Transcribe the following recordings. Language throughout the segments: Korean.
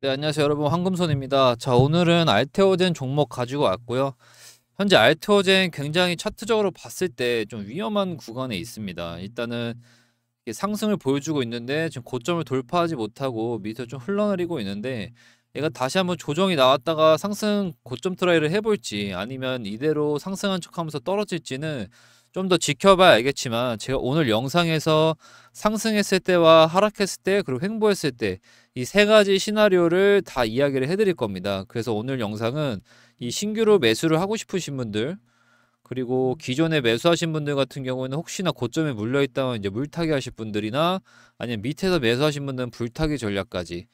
네, 안녕하세요 여러분 황금손입니다. 자 오늘은 알테오젠 종목 가지고 왔고요. 현재 알테오젠 굉장히 차트적으로 봤을 때 좀 위험한 구간에 있습니다. 일단은 상승을 보여주고 있는데 지금 고점을 돌파하지 못하고 밑으좀 흘러내리고 있는데 얘가 다시 한번 조정이 나왔다가 상승 고점 트라이를 해볼지 아니면 이대로 상승한 척하면서 떨어질지는 좀 더 지켜봐야 알겠지만 제가 오늘 영상에서 상승했을 때와 하락했을 때 그리고 횡보했을 때 이세 가지 시나리오를 다 이야기를 해드릴 겁니다. 그래서 오늘 영상은 이 신규로 매수를 하고 싶으신 분들 그리고 기존에 매수하신 분들 같은 경우에는 혹시나 고점에 물려 있다면 이제 물타기 하실 분들이나 아니면 밑에서 매수하신 분들은 불타기 전략까지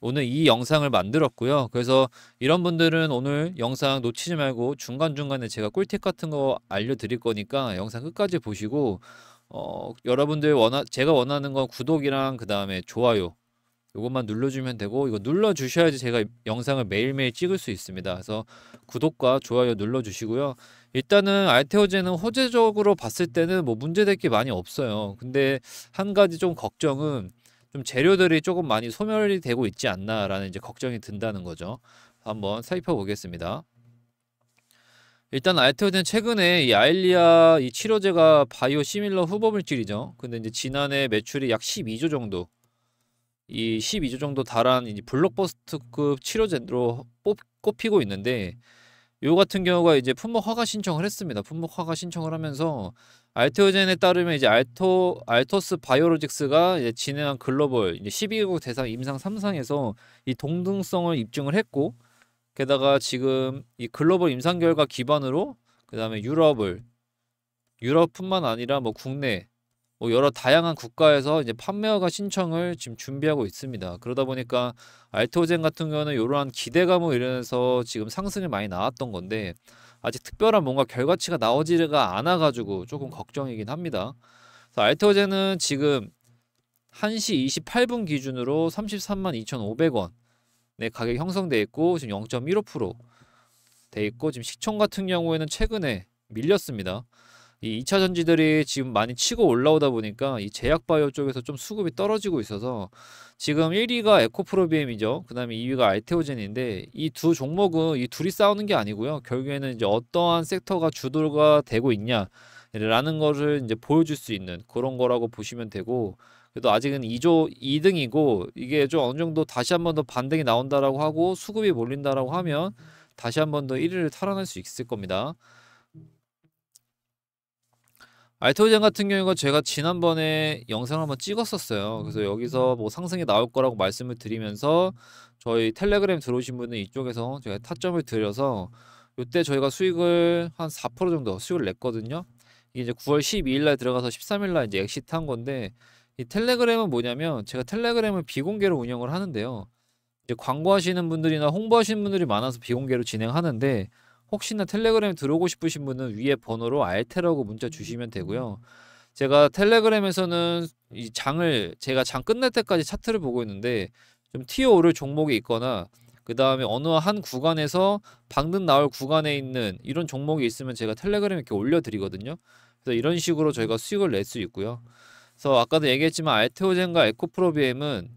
오늘 이 영상을 만들었고요. 그래서 이런 분들은 오늘 영상 놓치지 말고 중간중간에 제가 꿀팁 같은 거 알려드릴 거니까 영상 끝까지 보시고 어, 여러분들 원하, 제가 원하는 건 구독이랑 그 다음에 좋아요 이것만 눌러주면 되고 이거 눌러주셔야지 제가 영상을 매일매일 찍을 수 있습니다. 그래서 구독과 좋아요 눌러주시고요. 일단은 알테오제는 호재적으로 봤을 때는 뭐 문제될 게 많이 없어요. 근데 한 가지 좀 걱정은 좀 재료들이 조금 많이 소멸이 되고 있지 않나라는 이제 걱정이 든다는 거죠. 한번 살펴보겠습니다. 일단 알테오는 최근에 이 아일리아 이 치료제가 바이오 시밀러 후보 물질이죠. 근데 이제 지난해 매출이 약 12조 정도 이1 2주 정도 달한 이제 블록버스터급 치료제로 뽑, 꼽히고 있는데 요 같은 경우가 이제 품목 허가 신청을 했습니다. 품목 허가 신청을 하면서 알토오젠에 따르면 이제 알토 알토스 바이오로직스가 이제 진행한 글로벌 이제 12개국 대상 임상 3상에서 이 동등성을 입증을 했고 게다가 지금 이 글로벌 임상 결과 기반으로 그다음에 유럽을 유럽뿐만 아니라 뭐 국내 뭐 여러 다양한 국가에서 이제 판매허가 신청을 지금 준비하고 있습니다. 그러다 보니까 알토젠 같은 경우는 이러한 기대감으로 인해서 지금 상승이 많이 나왔던 건데 아직 특별한 뭔가 결과치가 나오지가 않아가지고 조금 걱정이긴 합니다. 알토젠은 지금 1시 28분 기준으로 33만 2,500원 네, 가격 형성돼 있고 지금 0.15%돼 있고 지금 시청 같은 경우에는 최근에 밀렸습니다. 이 2차 전지들이 지금 많이 치고 올라오다 보니까 이 제약바이오 쪽에서 좀 수급이 떨어지고 있어서 지금 1위가 에코프로비엠이죠. 그다음에 2위가 알테오젠인데 이 두 종목은 이 둘이 싸우는 게 아니고요. 결국에는 이제 어떠한 섹터가 주도가 되고 있냐라는 거를 이제 보여줄 수 있는 그런 거라고 보시면 되고 그래도 아직은 2조 2등이고 이게 좀 어느 정도 다시 한 번 더 반등이 나온다라고 하고 수급이 몰린다라고 하면 다시 한 번 더 1위를 탈환할 수 있을 겁니다. 알토젠 같은 경우가 제가 지난번에 영상을 한번 찍었었어요. 그래서 음. 여기서 뭐 상승이 나올 거라고 말씀을 드리면서 저희 텔레그램 들어오신 분은 이쪽에서 제가 타점을 드려서 이때 저희가 수익을 한 4% 정도 수익을 냈거든요. 이게 이제 9월 12일 날 들어가서 13일 날 이제 엑시트 한 건데 이 텔레그램은 뭐냐면 제가 텔레그램을 비공개로 운영을 하는데요. 이제 광고하시는 분들이나 홍보하시는 분들이 많아서 비공개로 진행하는데 혹시나 텔레그램 들어오고 싶으신 분은 위에 번호로 알테라고 문자 주시면 되고요. 음. 제가 텔레그램에서는 이 장을 제가 장 끝날 때까지 차트를 보고 있는데 좀 튀어 오를 종목이 있거나 그 다음에 어느 한 구간에서 방금 나올 구간에 있는 이런 종목이 있으면 제가 텔레그램에 이렇게 올려드리거든요. 그래서 이런 식으로 저희가 수익을 낼 수 있고요. 그래서 아까도 얘기했지만 알테오젠과 에코프로비엠은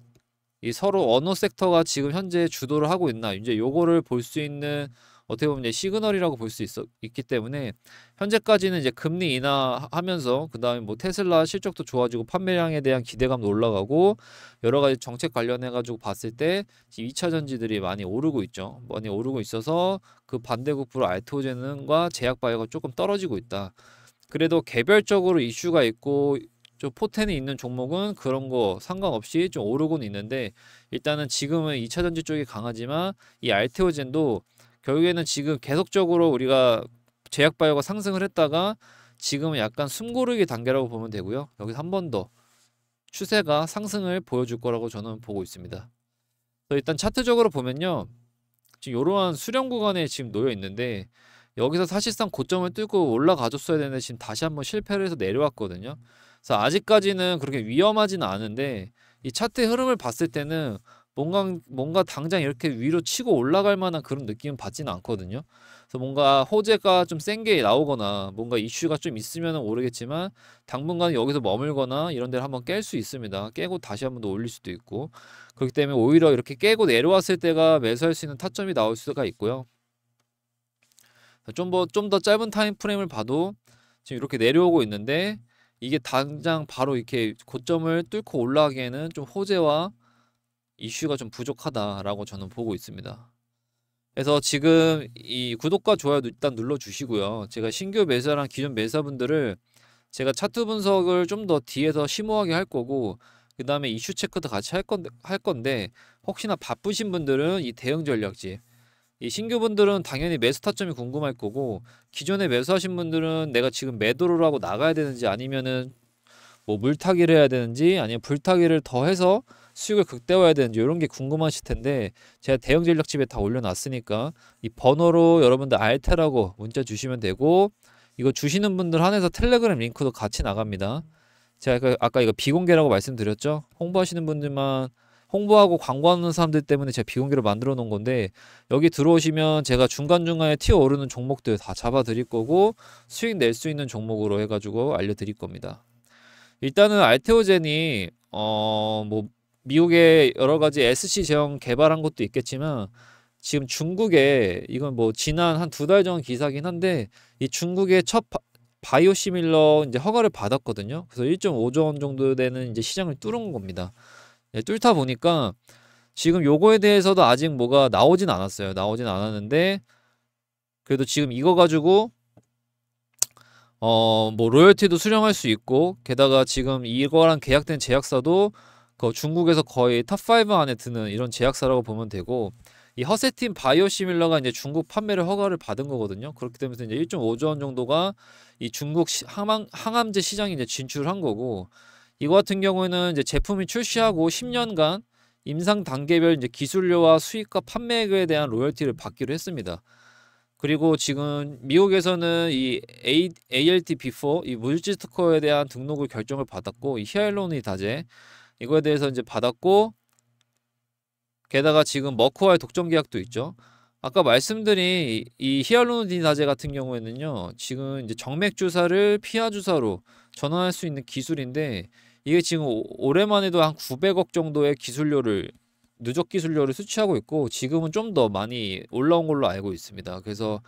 이 서로 언어 섹터가 지금 현재 주도를 하고 있나 이제 요거를 볼 수 있는 어떻게 보면 이제 시그널이라고 볼 수 있기 때문에 현재까지는 이제 금리 인하하면서 그다음에 뭐 테슬라 실적도 좋아지고 판매량에 대한 기대감도 올라가고 여러 가지 정책 관련해 가지고 봤을 때 2차 전지들이 많이 오르고 있죠. 많이 오르고 있어서 그반대급부로 알토제는과 제약바이오가 조금 떨어지고 있다. 그래도 개별적으로 이슈가 있고 좀 포텐이 있는 종목은 그런 거 상관없이 좀 오르곤 있는데 일단은 지금은 2차전지 쪽이 강하지만 이 알테오젠도 결국에는 지금 계속적으로 우리가 제약바이오가 상승을 했다가 지금은 약간 숨고르기 단계라고 보면 되고요. 여기서 한 번 더 추세가 상승을 보여줄 거라고 저는 보고 있습니다. 일단 차트적으로 보면요. 지금 이러한 수렴 구간에 지금 놓여 있는데 여기서 사실상 고점을 뚫고 올라가줬어야 되는데 지금 다시 한번 실패를 해서 내려왔거든요. 그래서 아직까지는 그렇게 위험하진 않은데 이 차트의 흐름을 봤을 때는 뭔가 뭔가 당장 이렇게 위로 치고 올라갈 만한 그런 느낌은 받지는 않거든요. 그래서 뭔가 호재가 좀센게 나오거나 뭔가 이슈가 좀 있으면 모르겠지만 당분간 여기서 머물거나 이런 데를 한번 깰 수 있습니다. 깨고 다시 한번 더 올릴 수도 있고 그렇기 때문에 오히려 이렇게 깨고 내려왔을 때가 매수할 수 있는 타점이 나올 수가 있고요. 좀더 좀더 뭐, 짧은 타임 프레임을 봐도 지금 이렇게 내려오고 있는데 이게 당장 바로 이렇게 고점을 뚫고 올라가기에는 좀 호재와 이슈가 좀 부족하다라고 저는 보고 있습니다. 그래서 지금 이 구독과 좋아요 도 일단 눌러주시고요. 제가 신규 매수랑 기존 매수분들을 제가 차트 분석을 좀 더 뒤에서 심오하게 할 거고 그 다음에 이슈 체크도 같이 할 건데, 할 건데 혹시나 바쁘신 분들은 이 대응 전략집 이 신규분들은 당연히 매수 타점이 궁금할 거고 기존에 매수하신 분들은 내가 지금 매도를 하고 나가야 되는지 아니면은 뭐 물타기를 해야 되는지 아니면 불타기를 더 해서 수익을 극대화해야 되는지 이런 게 궁금하실 텐데 제가 대형 전략집에 다 올려놨으니까 이 번호로 여러분들 알테라고 문자 주시면 되고 이거 주시는 분들 한해서 텔레그램 링크도 같이 나갑니다. 제가 그 아까 이거 비공개라고 말씀드렸죠. 홍보하시는 분들만 홍보하고 광고하는 사람들 때문에 제가 비공개로 만들어 놓은 건데 여기 들어오시면 제가 중간중간에 튀어 오르는 종목들 다 잡아 드릴 거고 수익 낼 수 있는 종목으로 해가지고 알려 드릴 겁니다. 일단은 알테오젠이 어뭐 미국의 여러 가지 SC 제형 개발한 것도 있겠지만 지금 중국에 이건 뭐 지난 한 두 달 전 기사긴 한데 이 중국의 첫 바이오 시밀러 이제 허가를 받았거든요. 그래서 1.5조 원 정도 되는 이제 시장을 뚫은 겁니다. 예, 뚫다 보니까 지금 요거에 대해서도 아직 뭐가 나오진 않았어요. 나오진 않았는데 그래도 지금 이거 가지고 어 뭐 로열티도 수령할 수 있고 게다가 지금 이거랑 계약된 제약사도 그 중국에서 거의 탑5 안에 드는 이런 제약사라고 보면 되고 이 허세틴 바이오시밀러가 이제 중국 판매를 허가를 받은 거거든요. 그렇기 때문에 이제 1.5조 원 정도가 이 중국 항암, 항암제 시장에 이제 진출한 거고 이거 같은 경우에는 이제 제품이 출시하고 10년간 임상 단계별 이제 기술료와 수익과 판매액에 대한 로열티를 받기로 했습니다. 그리고 지금 미국에서는 이 ALT B4 이 물질 특허에 대한 등록을 결정을 받았고 이 히알루론이 다제 이거에 대해서 이제 받았고 게다가 지금 머크와의 독점 계약도 있죠. 아까 말씀드린 이히알루론디사제 같은 경우에는요. 지금 이제 정맥 주사를 피하 주사로 전환할 수 있는 기술인데 이게 지금 올해만해도 한 900억 정도의 기술료를 누적 기술료를 수취하고 있고 지금은 좀 더 많이 올라온 걸로 알고 있습니다. 그래서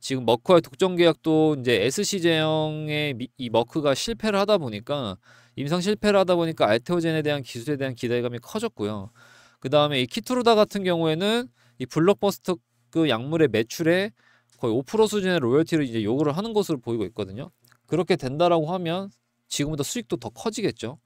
지금 머크와의 독점 계약도 이제 SC제형의 이 머크가 실패를 하다 보니까 임상 실패를 하다 보니까 알테오젠에 대한 기술에 대한 기대감이 커졌고요. 그 다음에 이 키트루다 같은 경우에는 이 블록버스터 그 약물의 매출에 거의 5% 수준의 로열티를 이제 요구를 하는 것으로 보이고 있거든요. 그렇게 된다라고 하면 지금보다 수익도 더 커지겠죠.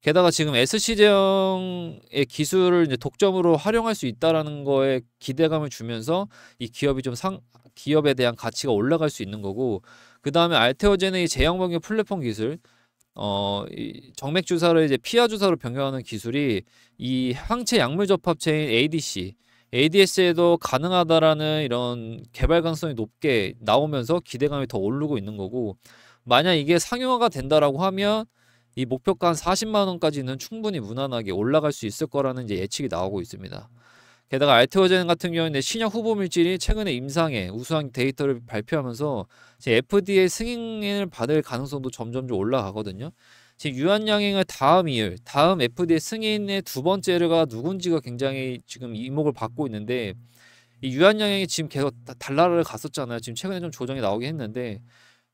게다가 지금 SC제형의 기술을 이제 독점으로 활용할 수 있다라는 거에 기대감을 주면서 이 기업이 좀 상, 기업에 대한 가치가 올라갈 수 있는 거고 그 다음에 알테오젠의 제형방역 플랫폼 기술 어, 이 정맥 주사를 이제 피하 주사로 변경하는 기술이 이 항체 약물 접합체인 ADC, ADS에도 가능하다라는 이런 개발 가능성이 높게 나오면서 기대감이 더 오르고 있는 거고 만약 이게 상용화가 된다라고 하면 이 목표가 한 40만 원까지는 충분히 무난하게 올라갈 수 있을 거라는 이제 예측이 나오고 있습니다. 게다가 알테오젠 같은 경우는 에 신약 후보 물질이 최근에 임상에 우수한 데이터를 발표하면서 지금 FDA 승인을 받을 가능성도 점점 올라가거든요. 지금 유한양행의 다음 이율, 다음 FDA 승인의 두 번째가 누군지가 굉장히 지금 이목을 받고 있는데 이 유한양행이 지금 계속 달라를 갔었잖아요. 지금 최근에 좀 조정이 나오긴 했는데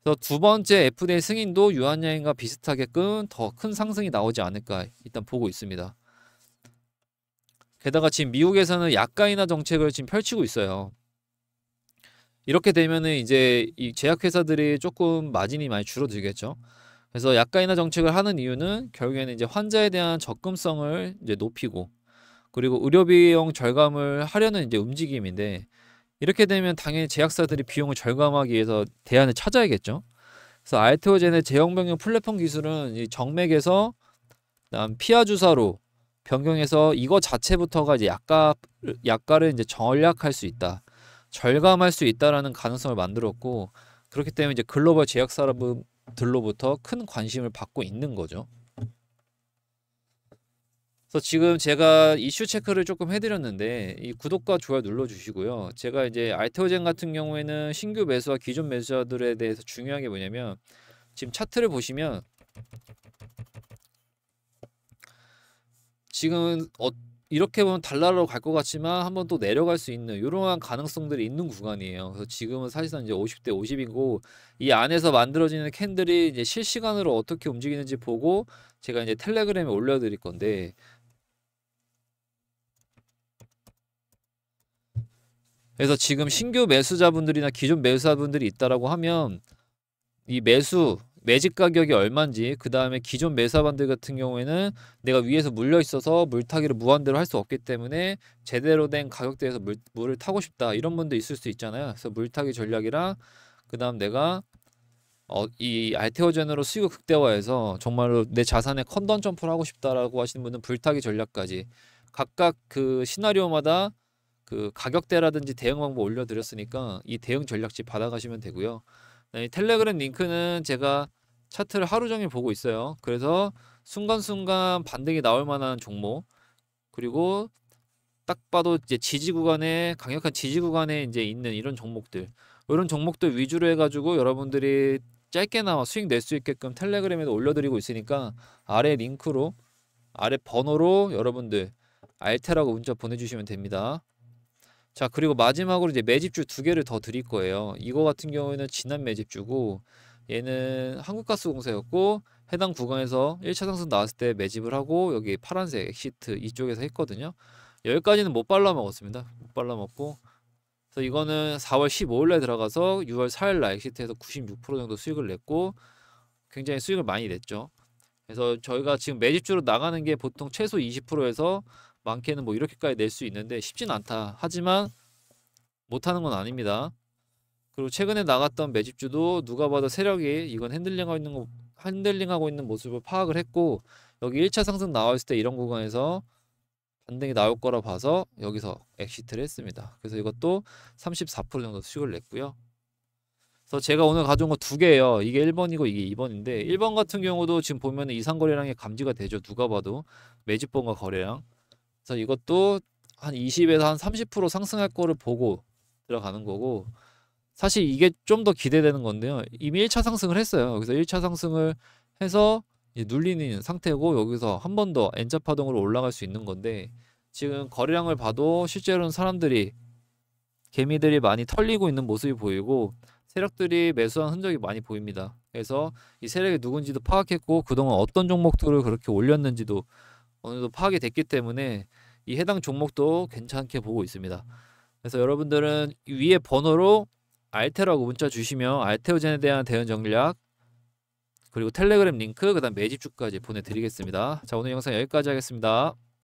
그래서 두 번째 FDA 승인도 유한양행과 비슷하게끔 더 큰 상승이 나오지 않을까 일단 보고 있습니다. 게다가 지금 미국에서는 약간이나 정책을 지금 펼치고 있어요. 이렇게 되면은 이제 이 제약회사들이 조금 마진이 많이 줄어들겠죠. 그래서 약간이나 정책을 하는 이유는 결국에는 이제 환자에 대한 접근성을 이제 높이고 그리고 의료비용 절감을 하려는 이제 움직임인데 이렇게 되면 당연히 제약사들이 비용을 절감하기 위해서 대안을 찾아야겠죠. 그래서 알테오젠의 제형 병용 플랫폼 기술은 이 정맥에서 피하 주사로 변경해서 이거 자체부터가 이제 약가 약가를 이제 전략할 수 있다. 절감할 수 있다라는 가능성을 만들었고 그렇기 때문에 이제 글로벌 제약 사람들로부터 큰 관심을 받고 있는 거죠. 그래서 지금 제가 이슈 체크를 조금 해드렸는데 이 구독과 좋아요 눌러주시고요. 제가 이제 알테오젠 같은 경우에는 신규 매수와 기존 매수자들에 대해서 중요한 게 뭐냐면 지금 차트를 보시면 지금 어, 이렇게 보면 달라로갈 것 같지만 한번 또 내려갈 수 있는 이러한 가능성들이 있는 구간이에요. 그래서 지금은 사실상 이제 50대 50이고 이 안에서 만들어지는 캔들이 이제 실시간으로 어떻게 움직이는지 보고 제가 이제 텔레그램에 올려드릴 건데 그래서 지금 신규 매수자분들이나 기존 매수자분들이 있다라고 하면 이 매수 매직 가격이 얼마인지 그 다음에 기존 매사반들 같은 경우에는 내가 위에서 물려 있어서 물타기를 무한대로 할 수 없기 때문에 제대로 된 가격대에서 물, 물을 타고 싶다 이런 분도 있을 수 있잖아요 그래서 물타기 전략이랑 그 다음 내가 어, 이 알테오젠으로 수익을 극대화해서 정말로 내 자산에 컨던 점프를 하고 싶다라고 하시는 분은 불타기 전략까지 각각 그 시나리오마다 그 가격대라든지 대응 방법 올려드렸으니까 이 대응 전략집 받아가시면 되고요. 네, 텔레그램 링크는 제가 차트를 하루 종일 보고 있어요. 그래서 순간순간 반등이 나올 만한 종목 그리고 딱 봐도 이제 지지 구간에 강력한 지지 구간에 이제 있는 이런 종목들 이런 종목들 위주로 해가지고 여러분들이 짧게나마 수익 낼 수 있게끔 텔레그램에도 올려드리고 있으니까 아래 링크로 아래 번호로 여러분들 알테라고 문자 보내주시면 됩니다. 자 그리고 마지막으로 이제 매집주 두 개를 더 드릴 거예요. 이거 같은 경우에는 지난 매집주고 얘는 한국가스공사였고 해당 구간에서 1차 상승 나왔을 때 매집을 하고 여기 파란색 엑시트 이쪽에서 했거든요. 여기까지는 못 발라먹었습니다. 못 발라먹고 그래서 이거는 4월 1 5일날 들어가서 6월 4일날 엑시트에서 96% 정도 수익을 냈고 굉장히 수익을 많이 냈죠. 그래서 저희가 지금 매집주로 나가는 게 보통 최소 20%에서 많게는 뭐 이렇게까지 낼 수 있는데 쉽진 않다. 하지만 못하는 건 아닙니다. 그리고 최근에 나갔던 매집주도 누가 봐도 세력이 이건 핸들링하고 있는 거 핸들링하고 있는 모습을 파악을 했고 여기 1차 상승 나와있을때 이런 구간에서 반등이 나올 거라 봐서 여기서 엑시트를 했습니다. 그래서 이것도 34% 정도 수익을 냈고요. 그래서 제가 오늘 가져온 거 두 개예요. 이게 1번이고 이게 2번인데 1번 같은 경우도 지금 보면 이상거래량이 감지가 되죠. 누가 봐도 매집본과 거래량. 그래서 이것도 한 20에서 한 30% 상승할 거를 보고 들어가는 거고 사실 이게 좀 더 기대되는 건데요. 이미 1차 상승을 했어요. 그래서 1차 상승을 해서 눌리는 상태고 여기서 한 번더 N자 파동으로 올라갈 수 있는 건데 지금 거래량을 봐도 실제로는 사람들이 개미들이 많이 털리고 있는 모습이 보이고 세력들이 매수한 흔적이 많이 보입니다. 그래서 이 세력이 누군지도 파악했고 그동안 어떤 종목들을 그렇게 올렸는지도 어느 정도 파악이 됐기 때문에 이 해당 종목도 괜찮게 보고 있습니다. 그래서 여러분들은 위에 번호로 알테라고 문자 주시면 알테오젠에 대한 대응 전략 그리고 텔레그램 링크 그다음 매집주까지 보내드리겠습니다. 자 오늘 영상 여기까지 하겠습니다.